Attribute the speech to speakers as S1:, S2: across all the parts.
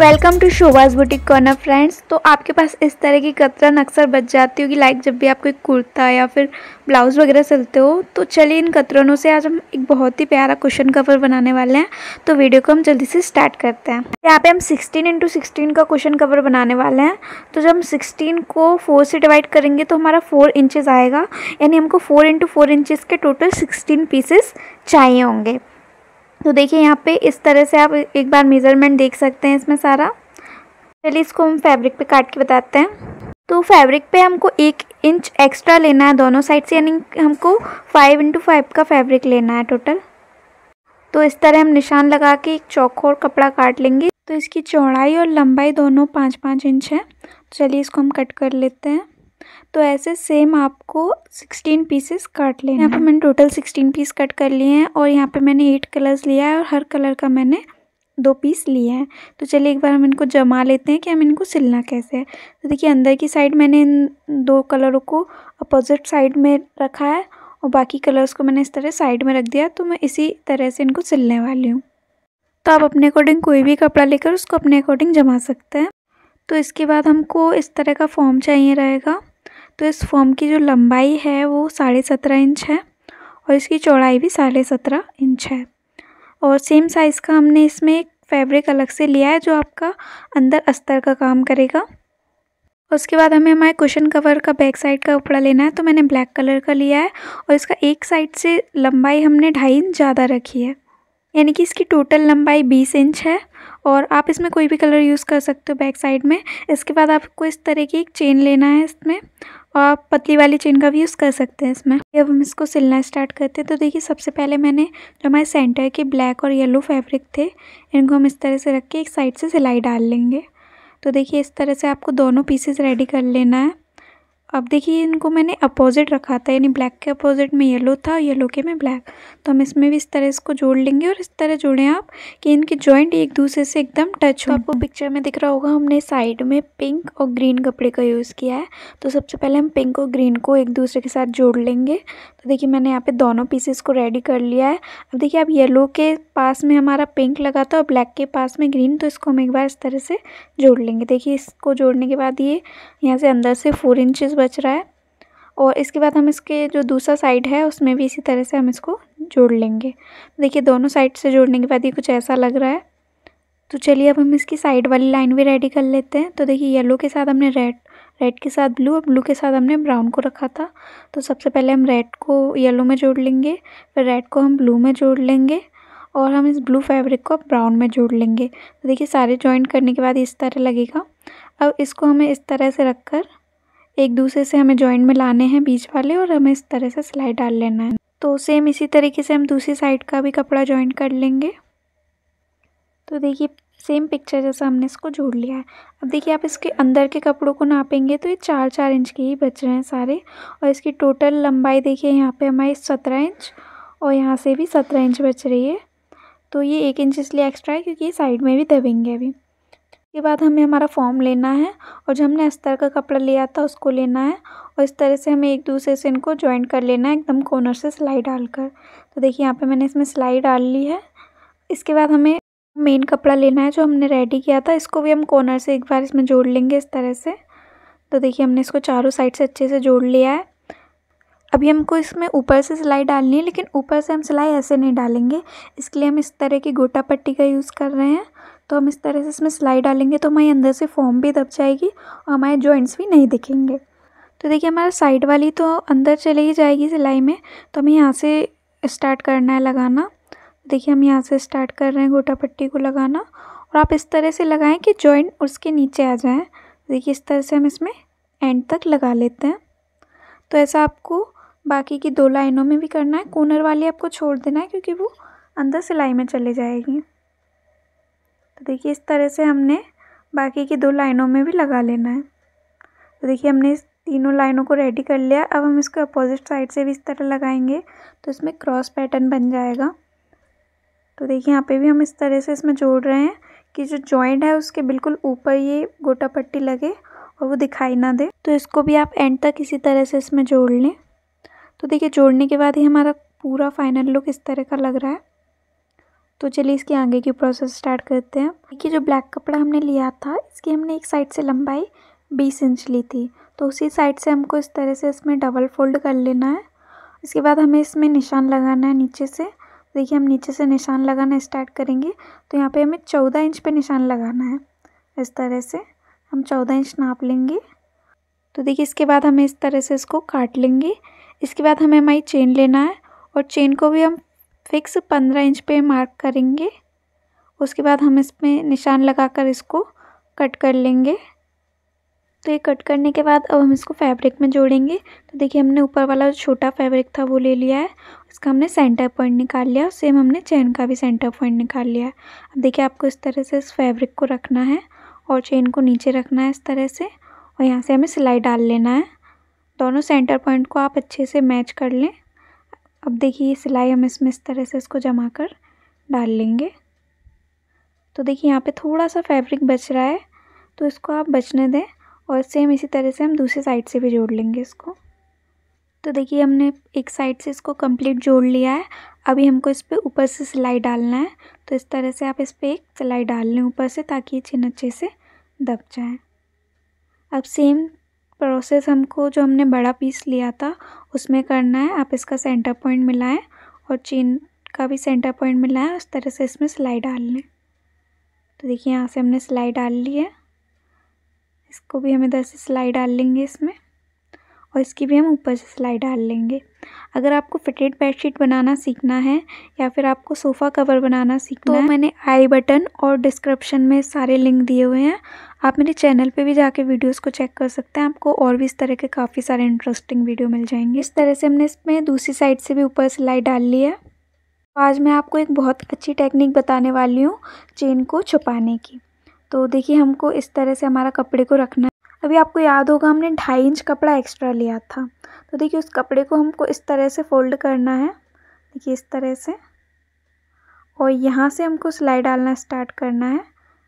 S1: welcome to Shobaz boutique corner friends तो आपके पास इस तरह की कतरन अक्सर बच जाती होगी लाइक जब भी आप कोई कुर्ता या फिर ब्लाउज़ वगैरह सिलते हो तो चलिए इन कतरनों से आज हम एक बहुत ही प्यारा क्वेश्चन कवर बनाने वाले हैं तो वीडियो को हम जल्दी से स्टार्ट करते हैं यहाँ पे हम 16 इंटू सिक्सटीन का क्वेश्चन कवर बनाने वाले हैं तो जब हम सिक्सटीन को फोर से डिवाइड करेंगे तो हमारा फोर इंचज़ आएगा यानी हमको फोर इंटू फोर इंचज़ के टोटल सिक्सटीन पीसेस चाहिए होंगे तो देखिए यहाँ पे इस तरह से आप एक बार मेज़रमेंट देख सकते हैं इसमें सारा चलिए इसको हम फैब्रिक पे काट के बताते हैं तो फैब्रिक पे हमको एक इंच एक्स्ट्रा लेना है दोनों साइड से यानी हमको फाइव इंटू फाइव का फैब्रिक लेना है टोटल तो इस तरह हम निशान लगा के एक चौकोर कपड़ा काट लेंगे तो इसकी चौड़ाई और लंबाई दोनों पाँच पाँच इंच है तो चलिए इसको हम कट कर लेते हैं तो ऐसे सेम आपको सिक्सटीन पीसेस काट लेना यहाँ पे मैंने टोटल सिक्सटीन पीस कट कर लिए हैं और यहाँ पे मैंने एट कलर्स लिया है और हर कलर का मैंने दो पीस लिए हैं तो चलिए एक बार हम इनको जमा लेते हैं कि हम इनको सिलना कैसे है तो देखिए अंदर की साइड मैंने इन दो कलरों को अपोजिट साइड में रखा है और बाकी कलर्स को मैंने इस तरह साइड में रख दिया तो मैं इसी तरह से इनको सिलने वाली हूँ तो आप अपने अकॉर्डिंग कोई भी कपड़ा लेकर उसको अपने अकॉर्डिंग जमा सकते हैं तो इसके बाद हमको इस तरह का फॉर्म चाहिए रहेगा तो इस फॉर्म की जो लंबाई है वो साढ़े सत्रह इंच है और इसकी चौड़ाई भी साढ़े सत्रह इंच है और सेम साइज़ का हमने इसमें एक फैब्रिक अलग से लिया है जो आपका अंदर अस्तर का काम करेगा उसके बाद हमें हमारे कुशन कवर का बैक साइड का कपड़ा लेना है तो मैंने ब्लैक कलर का लिया है और इसका एक साइड से लंबाई हमने ढाई इंच ज़्यादा रखी है यानी कि इसकी टोटल लंबाई बीस इंच है और आप इसमें कोई भी कलर यूज़ कर सकते हो बैक साइड में इसके बाद आपको इस तरह की एक चेन लेना है इसमें और आप पतली वाली चेन का भी यूज़ कर सकते हैं इसमें अब हम इसको सिलना स्टार्ट करते हैं तो देखिए सबसे पहले मैंने जो हमारे सेंटर के ब्लैक और येलो फैब्रिक थे इनको हम इस तरह से रख के एक साइड से सिलाई डाल लेंगे तो देखिए इस तरह से आपको दोनों पीसेस रेडी कर लेना है अब देखिए इनको मैंने अपोजिट रखा था यानी ब्लैक के अपोजिट में येलो था और येलो के में ब्लैक तो हम इसमें भी इस तरह इसको जोड़ लेंगे और इस तरह जोड़ें आप कि इनके जॉइंट एक दूसरे से एकदम टच हो तो आपको पिक्चर में दिख रहा होगा हमने साइड में पिंक और ग्रीन कपड़े का यूज़ किया है तो सबसे पहले हम पिंक और ग्रीन को एक दूसरे के साथ जोड़ लेंगे तो देखिए मैंने यहाँ पे दोनों पीसेस को रेडी कर लिया है अब देखिए अब येलो के पास में हमारा पिंक लगा था और ब्लैक के पास में ग्रीन तो इसको हम एक बार इस तरह से जोड़ लेंगे देखिए इसको जोड़ने के बाद ये यहाँ से अंदर से फोर इंचज़ बच रहा है और इसके बाद हम इसके जो दूसरा साइड है उसमें भी इसी तरह से हम इसको जोड़ लेंगे देखिए दोनों साइड से जोड़ने के बाद ये कुछ ऐसा लग रहा है तो चलिए अब हम इसकी साइड वाली लाइन भी रेडी कर लेते हैं तो देखिए येलो के साथ हमने रेड रेड के साथ ब्लू और ब्लू के साथ हमने ब्राउन को रखा था तो सबसे पहले हम रेड को येलो में जोड़ लेंगे फिर रेड को हम ब्लू में जोड़ लेंगे और हम इस ब्लू फैब्रिक को ब्राउन में जोड़ लेंगे तो देखिए सारे जॉइंट करने के बाद इस तरह लगेगा अब इसको हमें इस तरह से रखकर एक दूसरे से हमें जॉइंट में लाने हैं बीच वाले और हमें इस तरह से सिलाई डाल लेना है तो सेम इसी तरीके से हम दूसरी साइड का भी कपड़ा जॉइंट कर लेंगे तो देखिए सेम पिक्चर जैसा हमने इसको जोड़ लिया है अब देखिए आप इसके अंदर के कपड़ों को नापेंगे तो ये चार चार इंच के ही बच रहे हैं सारे और इसकी टोटल लंबाई देखिए यहाँ पे हमारी सत्रह इंच और यहाँ से भी सत्रह इंच बच रही है तो ये एक इंच इसलिए एक्स्ट्रा है क्योंकि ये साइड में भी दबेंगे अभी उसके बाद हमें हमारा फॉर्म लेना है और जो हमने अस्तर का कपड़ा लिया था उसको लेना है और इस तरह से हमें एक दूसरे से इनको ज्वाइन कर लेना है एकदम कॉर्नर से सिलाई डालकर तो देखिए यहाँ पे मैंने इसमें सिलाई डाल ली है इसके बाद हमें मेन कपड़ा लेना है जो हमने रेडी किया था इसको भी हम कॉर्नर से एक बार इसमें जोड़ लेंगे इस तरह से तो देखिए हमने इसको चारों साइड से अच्छे से जोड़ लिया है अभी हमको इसमें ऊपर से सिलाई डालनी है लेकिन ऊपर से हम सिलाई ऐसे नहीं डालेंगे इसके लिए हम इस तरह की गोटा पट्टी का यूज़ कर रहे हैं तो हम इस तरह से इसमें सिलाई डालेंगे तो हमारी अंदर से फॉर्म भी दब जाएगी और हमारे जॉइंट्स भी नहीं दिखेंगे तो देखिए हमारा साइड वाली तो अंदर चले ही जाएगी सिलाई में तो हमें यहाँ से स्टार्ट करना है लगाना देखिए हम यहाँ से स्टार्ट कर रहे हैं गोटा पट्टी को लगाना और आप इस तरह से लगाएं कि जॉइंट उसके नीचे आ जाए देखिए इस तरह से हम इसमें एंड तक लगा लेते हैं तो ऐसा आपको बाकी की दो लाइनों में भी करना है कॉर्नर वाली आपको छोड़ देना है क्योंकि वो अंदर सिलाई में चले जाएगी तो देखिए इस तरह से हमने बाकी की दो लाइनों में भी लगा लेना है तो देखिए हमने इस तीनों लाइनों को रेडी कर लिया अब हम इसके अपोजिट साइड से भी इस तरह लगाएंगे तो इसमें क्रॉस पैटर्न बन जाएगा तो देखिए यहाँ पे भी हम इस तरह से इसमें जोड़ रहे हैं कि जो जॉइंट है उसके बिल्कुल ऊपर ये गोटा पट्टी लगे और वो दिखाई ना दे तो इसको भी आप एंड तक इसी तरह से इसमें जोड़ लें तो देखिए जोड़ने के बाद ही हमारा पूरा फाइनल लुक इस तरह का लग रहा है तो चलिए इसके आगे की प्रोसेस स्टार्ट करते हैं देखिए जो ब्लैक कपड़ा हमने लिया था इसकी हमने एक साइड से लंबाई बीस इंच ली थी तो उसी साइड से हमको इस तरह से इसमें डबल फोल्ड कर लेना है इसके बाद हमें इसमें निशान लगाना है नीचे से देखिए हम नीचे से निशान लगाना स्टार्ट करेंगे तो यहाँ पे हमें चौदह इंच पे निशान लगाना है इस तरह से हम चौदह इंच नाप लेंगे तो देखिए इसके बाद हमें इस तरह से इसको काट लेंगे इसके बाद हमें हमारी चेन लेना है और चेन को भी हम फिक्स पंद्रह इंच पे मार्क करेंगे उसके बाद हम इसमें निशान लगाकर इसको कट कर लेंगे तो ये कट करने के बाद अब हम इसको फैब्रिक में जोड़ेंगे तो देखिए हमने ऊपर वाला जो छोटा फैब्रिक था वो ले लिया है उसका हमने सेंटर पॉइंट निकाल लिया और सेम हमने चेन का भी सेंटर पॉइंट निकाल लिया है अब देखिए आपको इस तरह से इस फैब्रिक को रखना है और चेन को नीचे रखना है इस तरह से और यहाँ से हमें सिलाई डाल लेना है दोनों सेंटर पॉइंट को आप अच्छे से मैच कर लें अब देखिए ये सिलाई हम इसमें इस तरह से इसको जमा कर डाल लेंगे तो देखिए यहाँ पे थोड़ा सा फैब्रिक बच रहा है तो इसको आप बचने दें और सेम इसी तरह से हम दूसरी साइड से भी जोड़ लेंगे इसको तो देखिए हमने एक साइड से इसको कंप्लीट जोड़ लिया है अभी हमको इस पर ऊपर से सिलाई डालना है तो इस तरह से आप इस पर एक सिलाई डाल लें ऊपर से ताकि ये चिन अच्छे से दब जाए अब सेम प्रोसेस हमको जो हमने बड़ा पीस लिया था उसमें करना है आप इसका सेंटर पॉइंट मिलाएं और चीन का भी सेंटर पॉइंट मिलाएं उस तरह से इसमें सिलाई डाल लें तो देखिए यहाँ से हमने सिलाई डाल ली है इसको भी हम इधर से सिलाई डाल लेंगे इसमें और इसकी भी हम ऊपर से सिलाई डाल लेंगे अगर आपको फिटेड बेडशीट बनाना सीखना है या फिर आपको सोफ़ा कवर बनाना सीखना तो है मैंने आई बटन और डिस्क्रिप्शन में सारे लिंक दिए हुए हैं आप मेरे चैनल पे भी जाके वीडियोस को चेक कर सकते हैं आपको और भी इस तरह के काफ़ी सारे इंटरेस्टिंग वीडियो मिल जाएंगे इस तरह से हमने इसमें दूसरी साइड से भी ऊपर सिलाई डाल ली है तो आज मैं आपको एक बहुत अच्छी टेक्निक बताने वाली हूँ चेन को छुपाने की तो देखिए हमको इस तरह से हमारा कपड़े को रखना अभी आपको याद होगा हमने ढाई इंच कपड़ा एक्स्ट्रा लिया था तो देखिए उस कपड़े को हमको इस तरह से फोल्ड करना है देखिए इस तरह से और यहाँ से हमको सिलाई डालना स्टार्ट करना है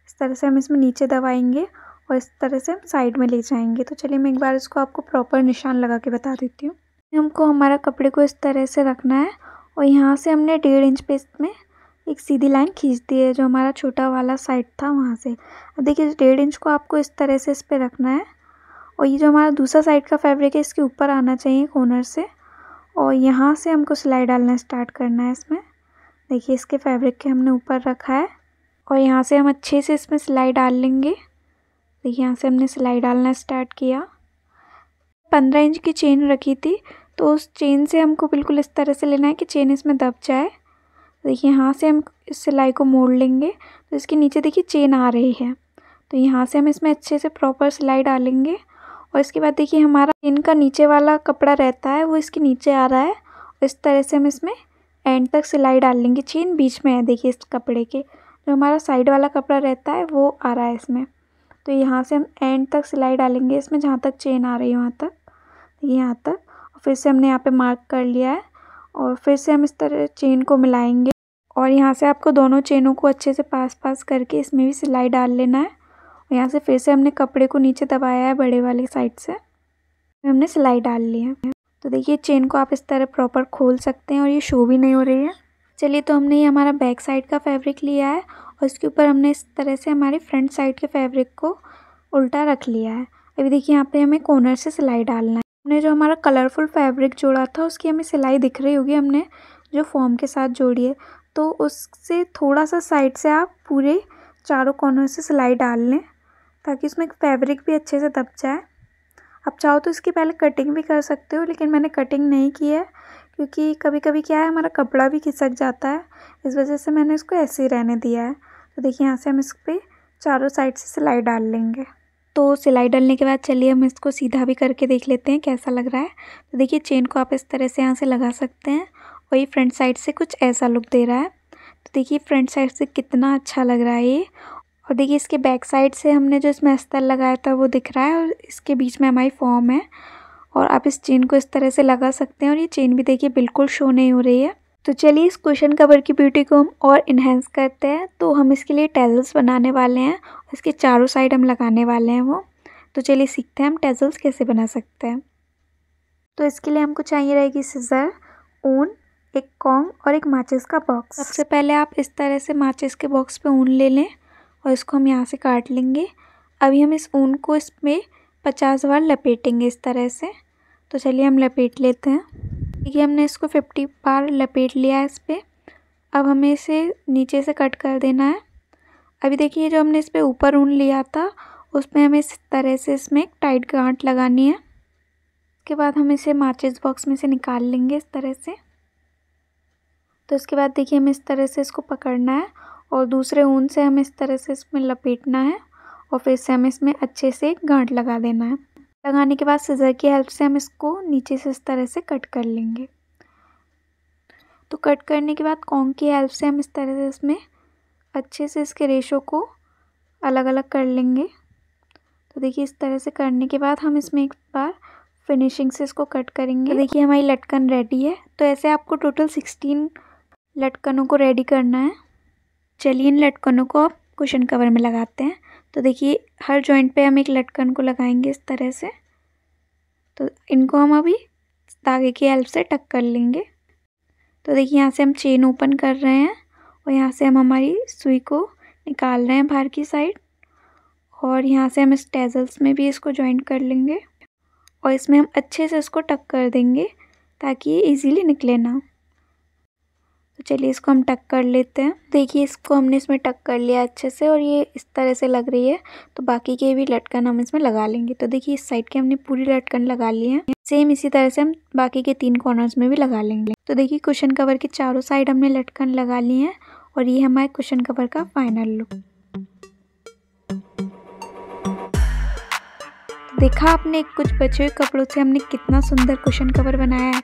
S1: इस तरह से हम इसमें नीचे दबाएंगे और इस तरह से हम साइड में ले जाएंगे तो चलिए मैं एक बार इसको आपको प्रॉपर निशान लगा के बता देती हूँ हमको हमारा कपड़े को इस तरह से रखना है और यहाँ से हमने डेढ़ इंच पे इसमें एक सीधी लाइन खींच दी है जो हमारा छोटा वाला साइड था वहाँ से अब देखिए डेढ़ इंच को आपको इस तरह से इस पर रखना है और ये जो हमारा दूसरा साइड का फैब्रिक है इसके ऊपर आना चाहिए कॉर्नर से और यहाँ से हमको सिलाई डालना स्टार्ट करना है इसमें देखिए इसके फैब्रिक के हमने ऊपर रखा है और यहाँ से हम अच्छे से इसमें सिलाई डाल लेंगे तो यहाँ से हमने सिलाई डालना स्टार्ट किया पंद्रह इंच की चेन रखी थी तो उस चेन से हमको बिल्कुल इस तरह से लेना है कि चेन इसमें दब जाए देखिए यहाँ से हम इस सिलाई को मोड़ लेंगे तो इसके नीचे देखिए चेन आ रही है तो यहाँ से हम इसमें अच्छे से प्रॉपर सिलाई डालेंगे और इसके बाद देखिए हमारा चेन का नीचे वाला कपड़ा रहता है वो इसके नीचे आ रहा है इस तरह से हम इसमें एंड तक सिलाई डाल लेंगे चेन बीच में है देखिए इस कपड़े के जो हमारा साइड वाला कपड़ा रहता है वो आ रहा है इसमें तो यहाँ से हम एंड तक सिलाई डालेंगे इसमें जहाँ तक चेन आ रही है वहाँ तक यहाँ तक फिर से हमने यहाँ पे मार्क कर लिया है और फिर से हम इस तरह चेन को मिलाएंगे और यहाँ से आपको दोनों चेनों को अच्छे से पास पास करके इसमें भी सिलाई डाल लेना है और यहाँ से फिर से हमने कपड़े को नीचे दबाया है बड़े वाले साइड से हमने सिलाई डाल ली है तो देखिए चेन को आप इस तरह प्रॉपर खोल सकते हैं और ये शो भी नहीं हो रही है चलिए तो हमने ये हमारा बैक साइड का फैब्रिक लिया है और इसके ऊपर हमने इस तरह से हमारे फ्रंट साइड के फैब्रिक को उल्टा रख लिया है अभी देखिए यहाँ पे हमें कॉर्नर से सिलाई डालना है हमने जो हमारा कलरफुल फैब्रिक जोड़ा था उसकी हमें सिलाई दिख रही होगी हमने जो फॉर्म के साथ जोड़ी है तो उससे थोड़ा सा साइड से आप पूरे चारों कॉर्नर से सिलाई डाल लें ताकि उसमें फैब्रिक भी अच्छे से दब जाए आप चाहो तो इसकी पहले कटिंग भी कर सकते हो लेकिन मैंने कटिंग नहीं की है क्योंकि कभी कभी क्या है हमारा कपड़ा भी खिसक जाता है इस वजह से मैंने इसको ऐसे ही रहने दिया है तो देखिए यहाँ से हम इस पर चारों साइड से सिलाई डाल लेंगे तो सिलाई डालने के बाद चलिए हम इसको सीधा भी करके देख लेते हैं कैसा लग रहा है तो देखिए चेन को आप इस तरह से यहाँ से लगा सकते हैं और ये फ्रंट साइड से कुछ ऐसा लुक दे रहा है तो देखिए फ्रंट साइड से कितना अच्छा लग रहा है ये और देखिए इसके बैक साइड से हमने जो इसमें अस्तर लगाया था वो दिख रहा है और इसके बीच में हमारी फॉर्म है और आप इस चेन को इस तरह से लगा सकते हैं और ये चेन भी देखिए बिल्कुल शो नहीं हो रही है तो चलिए इस क्वेश्चन कवर की ब्यूटी को हम और इन्हेंस करते हैं तो हम इसके लिए टेजल्स बनाने वाले हैं इसके चारों साइड हम लगाने वाले हैं वो तो चलिए सीखते हैं हम टेजल्स कैसे बना सकते हैं तो इसके लिए हमको चाहिए रहेगी सिज़र ऊन एक कॉम और एक माचिस का बॉक्स सबसे पहले आप इस तरह से माचिस के बॉक्स पे ऊन ले लें और इसको हम यहाँ से काट लेंगे अभी हम इस ऊन को इसमें पचास बार लपेटेंगे इस तरह से तो चलिए हम लपेट लेते हैं देखिए हमने इसको फिफ्टी बार लपेट लिया है इस पर अब हमें इसे नीचे से कट कर देना है अभी देखिए जो हमने इस पर ऊपर ऊन लिया था उसमें हमें इस तरह से इसमें एक टाइट गांठ लगानी है उसके बाद हम इसे माचिस बॉक्स में से निकाल लेंगे इस तरह से तो इसके बाद देखिए हमें इस तरह से इसको पकड़ना है और दूसरे ऊन से हमें इस तरह से इसमें लपेटना है और फिर से हमें इसमें अच्छे से गांठ लगा देना है लगाने के बाद सीजर की हेल्प से हम इसको नीचे से इस तरह से कट कर लेंगे तो कट करने के बाद कॉन्ग की हेल्प से हम इस तरह से इसमें अच्छे से इसके रेशो को अलग अलग कर लेंगे तो देखिए इस तरह से करने के बाद हम इसमें एक बार फिनिशिंग से इसको कट करेंगे तो देखिए हमारी लटकन रेडी है तो ऐसे आपको टोटल सिक्सटीन लटकनों को रेडी करना है चलिए इन लटकनों को आप कुशन कवर में लगाते हैं तो देखिए हर जॉइंट पे हम एक लटकन को लगाएंगे इस तरह से तो इनको हम अभी धागे की हेल्प से टक कर लेंगे तो देखिए यहाँ से हम चेन ओपन कर रहे हैं और यहाँ से हम हमारी सुई को निकाल रहे हैं बाहर की साइड और यहाँ से हम स्टेजल्स में भी इसको जॉइंट कर लेंगे और इसमें हम अच्छे से इसको टक कर देंगे ताकि ये इजीली निकले ना तो चलिए इसको हम टक कर लेते हैं देखिए इसको हमने इसमें टक कर लिया अच्छे से और ये इस तरह से लग रही है तो बाकी के भी लटकन हम इसमें लगा लेंगे तो देखिए इस साइड के हमने पूरी लटकन लगा ली है सेम इसी तरह से हम बाकी के तीन कॉर्नर्स में भी लगा लेंगे तो देखिए क्वेश्चन कवर के चारों साइड हमने लटकन लगा ली है और ये हमारे क्वेश्चन कवर का फाइनल लुक देखा आपने कुछ बचे हुए कपड़ों से हमने कितना सुंदर क्वेश्चन कवर बनाया है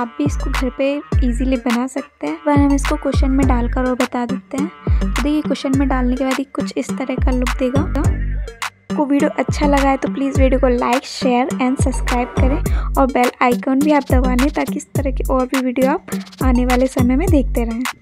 S1: आप भी इसको घर पे इजीली बना सकते हैं वह हम इसको क्वेश्चन में डालकर और बता देते हैं तो देखिए क्वेश्चन में डालने के बाद ये कुछ इस तरह का लुक देगा आपको वीडियो अच्छा लगा है तो प्लीज़ वीडियो को लाइक शेयर एंड सब्सक्राइब करें और बेल आइकॉन भी आप दबा लें ताकि इस तरह की और भी वीडियो आप आने वाले समय में देखते रहें